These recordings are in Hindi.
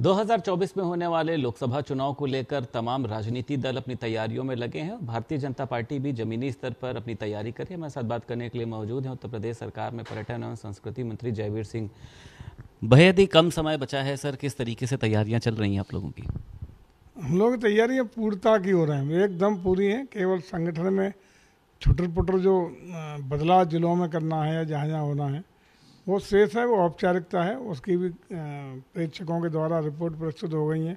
2024 में होने वाले लोकसभा चुनाव को लेकर तमाम राजनीति दल अपनी तैयारियों में लगे हैं भारतीय जनता पार्टी भी जमीनी स्तर पर अपनी तैयारी कर रही है हमारे साथ बात करने के लिए मौजूद हैं उत्तर प्रदेश सरकार में पर्यटन एवं संस्कृति मंत्री जयवीर सिंह बेहद ही कम समय बचा है सर किस तरीके से तैयारियाँ चल रही हैं आप लोगों की हम लोग तैयारियाँ पूर्णता की हो रहे हैं एकदम पूरी हैं केवल संगठन में छुटर पुटर जो बदलाव जिलों में करना है या जहाँ जहाँ होना है वो शेष है वो औपचारिकता है उसकी भी प्रेक्षकों के द्वारा रिपोर्ट प्रस्तुत हो गई है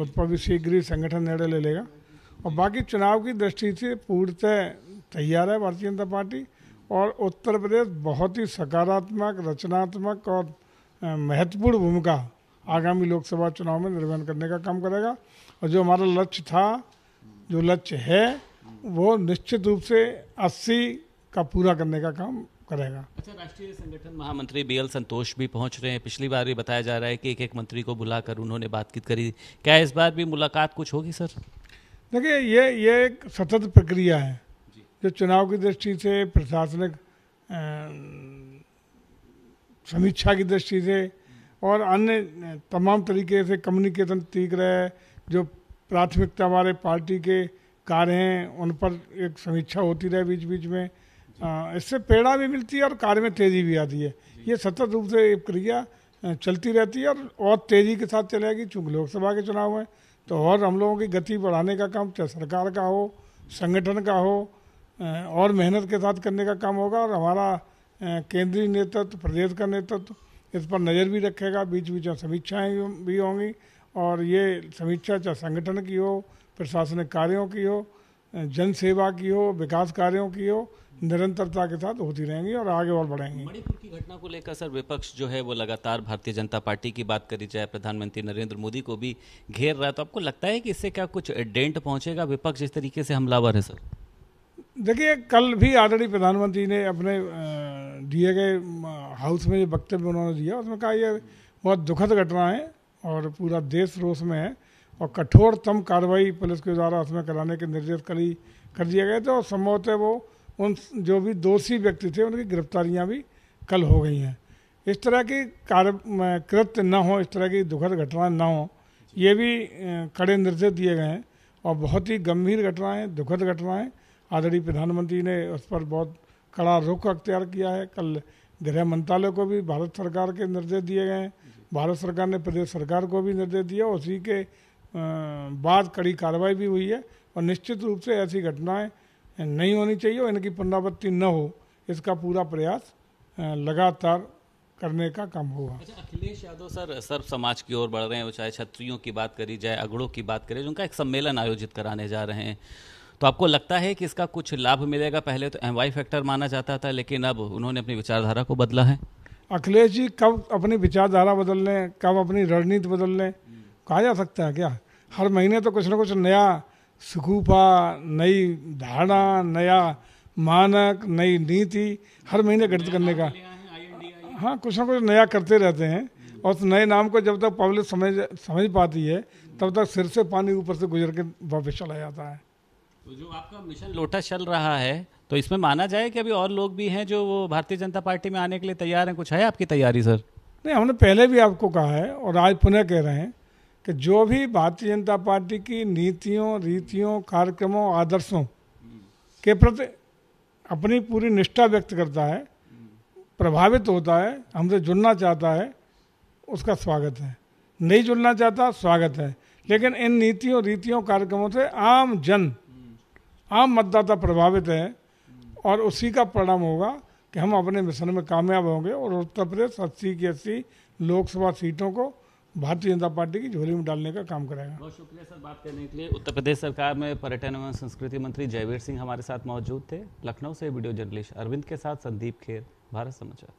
उस पर भी शीघ्र ही संगठन निर्णय ले लेगा और बाकी चुनाव की दृष्टि से पूर्णतः तैयार है भारतीय जनता पार्टी और उत्तर प्रदेश बहुत ही सकारात्मक रचनात्मक और महत्वपूर्ण भूमिका आगामी लोकसभा चुनाव में निर्वहन करने का काम करेगा और जो हमारा लक्ष्य था जो लक्ष्य है वो निश्चित रूप से 80 का पूरा करने का काम करेगा अच्छा राष्ट्रीय संगठन महामंत्री बी एल संतोष भी पहुंच रहे हैं पिछली बार भी बताया जा रहा है कि एक एक मंत्री को बुलाकर उन्होंने बातचीत करी क्या इस बार भी मुलाकात कुछ होगी सर देखिए ये ये एक सतत प्रक्रिया है जो चुनाव की दृष्टि से प्रशासनिक समीक्षा की दृष्टि से और अन्य तमाम तरीके से कम्युनिकेशन ठीक रहे जो प्राथमिकता हमारे पार्टी के कार्य हैं उन पर एक समीक्षा होती रहे बीच बीच में हाँ, इससे पेड़ा भी मिलती है और कार्य में तेज़ी भी आती है ये सतत रूप से प्रक्रिया चलती रहती है और और तेज़ी के साथ चलेगी चूँकि लोकसभा के चुनाव हैं तो और हम लोगों की गति बढ़ाने का काम चाहे सरकार का हो संगठन का हो और मेहनत के साथ करने का काम होगा और हमारा केंद्रीय नेतृत्व प्रदेश का नेतृत्व इस पर नज़र भी रखेगा बीच बीच में समीक्षाएँ भी होंगी और ये समीक्षा चाहे संगठन की हो प्रशासनिक कार्यों की हो जन सेवा की हो विकास कार्यों की हो निरंतरता के साथ होती रहेंगी और आगे और बढ़ेंगी मणिपुर की घटना को लेकर सर विपक्ष जो है वो लगातार भारतीय जनता पार्टी की बात करी जाए प्रधानमंत्री नरेंद्र मोदी को भी घेर रहा है तो आपको लगता है कि इससे क्या कुछ डेंट पहुंचेगा विपक्ष इस तरीके से हमलावर है सर देखिए कल भी आदरणीय प्रधानमंत्री ने अपने दिए गए हाउस में जो वक्तव्य उन्होंने दिया उसमें कहा यह बहुत दुखद घटना है और पूरा देश रोष में है और कठोरतम कार्रवाई पुलिस के द्वारा उसमें कराने के निर्देश करी कर दिए गए थे और संभवतः वो उन जो भी दोषी व्यक्ति थे उनकी गिरफ्तारियाँ भी कल हो गई हैं इस तरह की कार्य कृत्य न हो इस तरह की दुखद घटनाएं न हो ये भी कड़े निर्देश दिए गए हैं और बहुत ही गंभीर घटनाएं दुखद घटनाएं आदरणीय प्रधानमंत्री ने उस पर बहुत कड़ा रुख अख्तियार किया है कल गृह मंत्रालय को भी भारत सरकार के निर्देश दिए गए हैं भारत सरकार ने प्रदेश सरकार को भी निर्देश दिया उसी के बाद कड़ी कार्रवाई भी हुई है और निश्चित रूप से ऐसी घटनाएं नहीं होनी चाहिए और इनकी पुनरावृत्ति न हो इसका पूरा प्रयास लगातार करने का काम हुआ अच्छा अखिलेश यादव सर सर्व समाज की ओर बढ़ रहे हैं चाहे क्षत्रियों की बात करी जाए अगड़ों की बात करें उनका एक सम्मेलन आयोजित कराने जा रहे हैं तो आपको लगता है कि इसका कुछ लाभ मिलेगा पहले तो एम फैक्टर माना जाता था लेकिन अब उन्होंने अपनी विचारधारा को बदला है अखिलेश जी कब अपनी विचारधारा बदल लें कब अपनी रणनीति बदल लें कहा जा सकता है क्या हर महीने तो कुछ ना कुछ नया सकूफा नई धारणा नया मानक नई नीति हर महीने गठित करने का हाँ कुछ ना कुछ नया करते रहते हैं और उस नए नाम को जब तक पब्लिक समझ समझ पाती है तब तक सिर से पानी ऊपर से गुजर के वापस चला जाता है तो जो आपका मिशन लोटस चल रहा है तो इसमें माना जाए कि अभी और लोग भी हैं जो वो भारतीय जनता पार्टी में आने के लिए तैयार हैं कुछ है आपकी तैयारी सर नहीं हमने पहले भी आपको कहा है और आज पुनः कह रहे हैं कि जो भी भारतीय जनता पार्टी की नीतियों रीतियों कार्यक्रमों आदर्शों के प्रति अपनी पूरी निष्ठा व्यक्त करता है प्रभावित होता है हमसे जुड़ना चाहता है उसका स्वागत है नहीं जुड़ना चाहता स्वागत है लेकिन इन नीतियों रीतियों कार्यक्रमों से आम जन आम मतदाता प्रभावित है और उसी का परिणाम होगा कि हम अपने मिशन में कामयाब होंगे और उत्तर प्रदेश अस्सी की अस्सी लोकसभा सीटों को भारतीय जनता पार्टी की झोली में डालने का काम कराएगा बहुत शुक्रिया सर बात करने के लिए उत्तर प्रदेश सरकार में पर्यटन एवं संस्कृति मंत्री जयवीर सिंह हमारे साथ मौजूद थे लखनऊ से वीडियो जर्नलिस्ट अरविंद के साथ संदीप खेर भारत समाचार